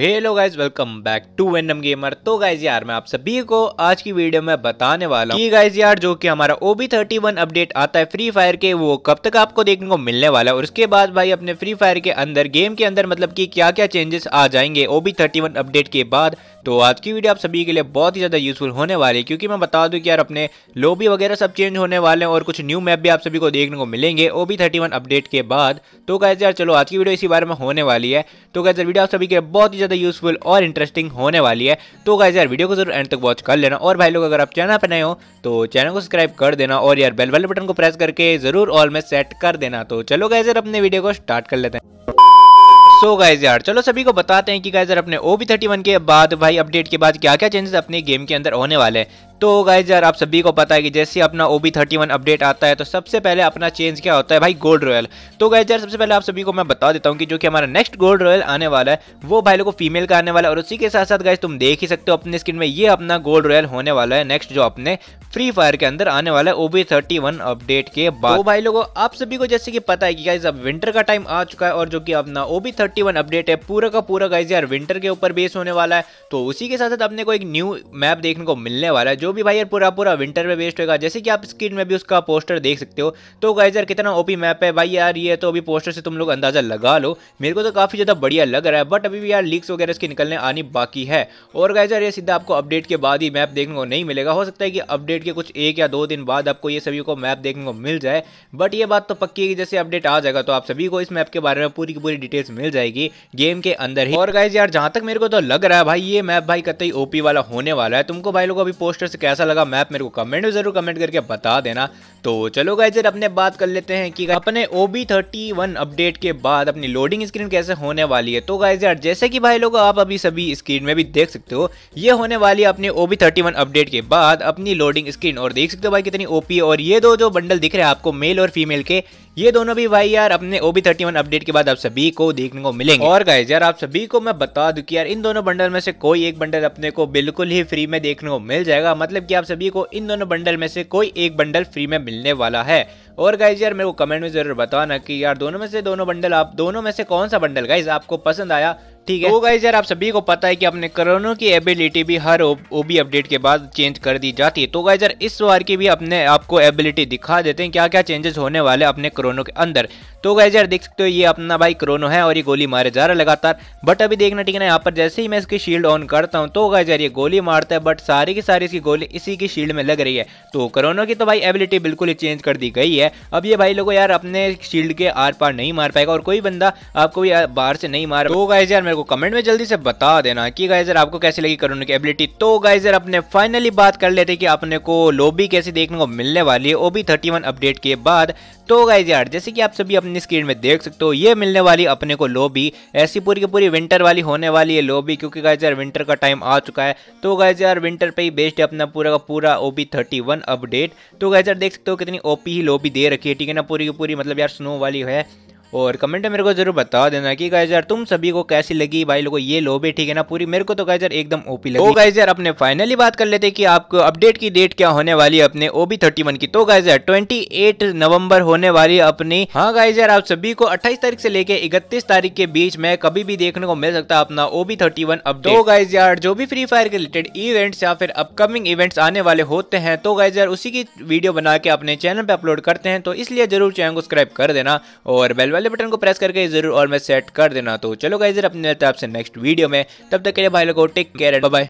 hello guys welcome back to Vendam Gamer तो guys यार मैं आप सभी को आज की वीडियो में बताने वाला हूँ गाइज यार जो कि हमारा ओबी थर्टी वन अपडेट आता है फ्री फायर के वो कब तक आपको देखने को मिलने वाला है और उसके बाद भाई अपने फ्री फायर के अंदर गेम के अंदर मतलब कि क्या क्या चेंजेस आ जाएंगे ओबी थर्टी वन अपडेट के बाद तो आज की वीडियो आप सभी के लिए बहुत ही ज़्यादा यूजफुल होने वाली है क्योंकि मैं बता दूं कि यार अपने लोबी वगैरह सब चेंज होने वाले हैं और कुछ न्यू मैप भी आप सभी को देखने को मिलेंगे O B thirty one update के बाद तो कैसे यार चलो आज की वीडियो इसी बारे में होने वाली है तो कैसे वीडियो आप सभी के लिए बहुत ही ज़्यादा यूजफुल और इंटरेस्टिंग होने वाली है तो कैसे यार वीडियो को जरूर एंड तक वॉच कर लेना और भाई लोग अगर आप चैनल पर नए हो तो चैनल को सब्सक्राइब कर देना और यार बेल वाले बटन को प्रेस करके जरूर ऑल में सेट कर देना तो चलो कैसे अपने वीडियो को स्टार्ट कर लेते हैं सो गाइज यार चलो सभी को बताते हैं कि गाइजर अपने ओ बी थर्टी वन के बाद भाई अपडेट के बाद क्या क्या चेंजेस अपने गेम के अंदर होने वाले हैं तो गाइज यार आप सभी को पता है कि जैसे अपना O B thirty one update आता है तो सबसे पहले अपना चेंज क्या होता है भाई गोल्ड रॉयल तो गाइज यार सबसे पहले आप सभी को मैं बता देता हूँ कि जो कि हमारा नेक्स्ट गोल्ड रॉयल आने वाला है वो भाई लोग को फीमेल का आने वाला है और उसी के साथ साथ गाइज तुम देख ही सकते हो अपने स्क्रीन में ये अपना गोल्ड रॉयल होने वाला है नेक्स्ट जो अपने फ्री फायर के अंदर आने वाला है ओबी थर्टी वन अपडेट के बाद तो भाई लोगों आप सभी को जैसे कि पता है कि गाइज अब विंटर का टाइम आ चुका है और जो कि अपना ओबी थर्टी वन अपडेट है पूरा का पूरा गाइज यार विंटर के ऊपर बेस होने वाला है तो उसी के साथ साथ अपने को एक न्यू मैप देखने को मिलने वाला है जो भी भाई यार पूरा पूरा विंटर में वेस्ट होगा जैसे कि आप स्क्रीन में भी उसका पोस्टर देख सकते हो तो गाइज यार कितना ओपी मैप है भाई यार ये तो अभी पोस्टर से तुम लोग अंदाजा लगा लो मेरे को तो काफ़ी ज़्यादा बढ़िया लग रहा है बट अभी भी यार लीक्स वगैरह इसकी निकलने आनी बाकी है और गाइजर ये सीधा आपको अपडेट के बाद ही मैप देखने को नहीं मिलेगा हो सकता है कि अपडेट के कुछ एक या दो दिन बाद आपको ये सभी को मैप देखने को मिल जाए बट ये बात तो पक्की है कि जैसे अपडेट आ जाएगा तो आप सभी को इस मैप के बारे में पूरी की पूरी डिटेल्स मिल जाएगी गेम के अंदर ही और गाइज यार जहां तक मेरे को तो लग रहा है भाई ये मैप भाई कतई ओपी वाला होने वाला है तुमको भाई लोग अभी पोस्टर से तो कैसा लगा मैप मेरे को कमेंट में जरूर कमेंट करके बता देना तो चलो गाइजर अपने बात कर लेते हैं कि अपने ओ बी अपडेट के बाद अपनी लोडिंग स्क्रीन कैसे होने वाली है तो गाइजर जैसे कि भाई लोग आप अभी सभी स्क्रीन में भी देख सकते हो ये होने वाली है अपने ओ बी अपडेट के बाद अपनी लोडिंग स्क्रीन और देख सकते हो भाई कितनी ओपी और ये दो जो बंडल दिख रहे हैं आपको मेल और फीमेल के ये दोनों भी भाई यार अपने ओबी थर्टी अपडेट के बाद आप सभी को देखने को मिलेंगे और गाइज यार आप सभी को मैं बता दू की यार इन दोनों बंडल में से कोई एक बंडल अपने को बिल्कुल ही फ्री में देखने को मिल जाएगा मतलब की आप सभी को इन दोनों बंडल में से कोई एक बंडल फ्री में मिलने वाला है और गाइज यार मेरे को कमेंट में जरूर बताना कि यार दोनों में से दोनों बंडल आप दोनों में से कौन सा बंडल गाइज आपको पसंद आया ठीक है तो गाइज यार आप सभी को पता है कि अपने करोनो की एबिलिटी भी हर ओबी अपडेट के बाद चेंज कर दी जाती है तो गाइज यार इस बार की भी अपने आपको एबिलिटी दिखा देते हैं क्या क्या चेंजेस होने वाले अपने करोनो के अंदर तो गाइज यार देख सकते हो ये अपना भाई करोनो है और ये गोली मारे जा रहा है लगातार बट अभी देखना ठीक है ना यहाँ पर जैसे ही मैं इसकी शील्ड ऑन करता हूँ तो गाइज यार ये गोली मारता है बट सारी की सारी इसकी गोली इसी की शील्ड में लग रही है तो करोनो की तो भाई एबिलिटी बिल्कुल ही चेंज कर दी गई है अब ये भाई लोगों यार अपने शील्ड के आर पार नहीं मार पाएगा और कोई बंदा आपको भी बाहर से नहीं मार तो गाइज यार को कमेंट में जल्दी से बता देना कि गाइजर आपको कैसी लगी करुण की एबिलिटी तो गाइजर अपने फाइनली बात कर लेते कि अपने को लोबी कैसी देखने को मिलने वाली है ओबी थर्टी वन अपडेट के बाद तो गाइज यार जैसे कि आप सभी अपनी स्क्रीन में देख सकते हो ये मिलने वाली अपने को लोबी ऐसी पूरी की पूरी विंटर वाली होने वाली है लोबी क्योंकि गाइज यार विंटर का टाइम आ चुका है तो गाइज यार विंटर पे ही बेस्ट है अपना पूरा का पूरा ओबी थर्टी वन अपडेट तो गाइज यार देख सकते हो कितनी ओपी ही लोबी दे रखी है ठीक है ना पूरी की पूरी मतलब यार स्नो वाली है और कमेंट में मेरे को जरूर बता देना कि गाइज यार तुम सभी को कैसी लगी भाई लोगों ये लो भी ठीक है ना पूरी मेरे को तो गाइज यार एकदम ओपी लगी तो गाइज यार अपने फाइनली बात कर लेते कि आपको अपडेट की डेट क्या होने वाली है अपने ओबी थर्टी वन की तो गाइज यार ट्वेंटी नवंबर होने वाली अपनी हाँ गाइज यार आप सभी को अट्ठाईस तारीख से लेकर इकतीस तारीख के बीच में कभी भी देखने को मिल सकता अपना ओबी थर्टी वन अब दो गाइज यार जो भी फ्री फायर के रिलेटेड इवेंट्स या फिर अपकमिंग इवेंट्स आने वाले होते हैं तो गाइज यार उसी की वीडियो बना के अपने चैनल पर अपलोड करते हैं तो इसलिए जरूर चैनल को सब्सक्राइब कर देना और बेल वाले वाले बटन को प्रेस करके जरूर और में सेट कर देना तो चलो गाइजर अपने आपसे नेक्स्ट वीडियो में तब तक के लिए भाई लोगों टेक केयर बाय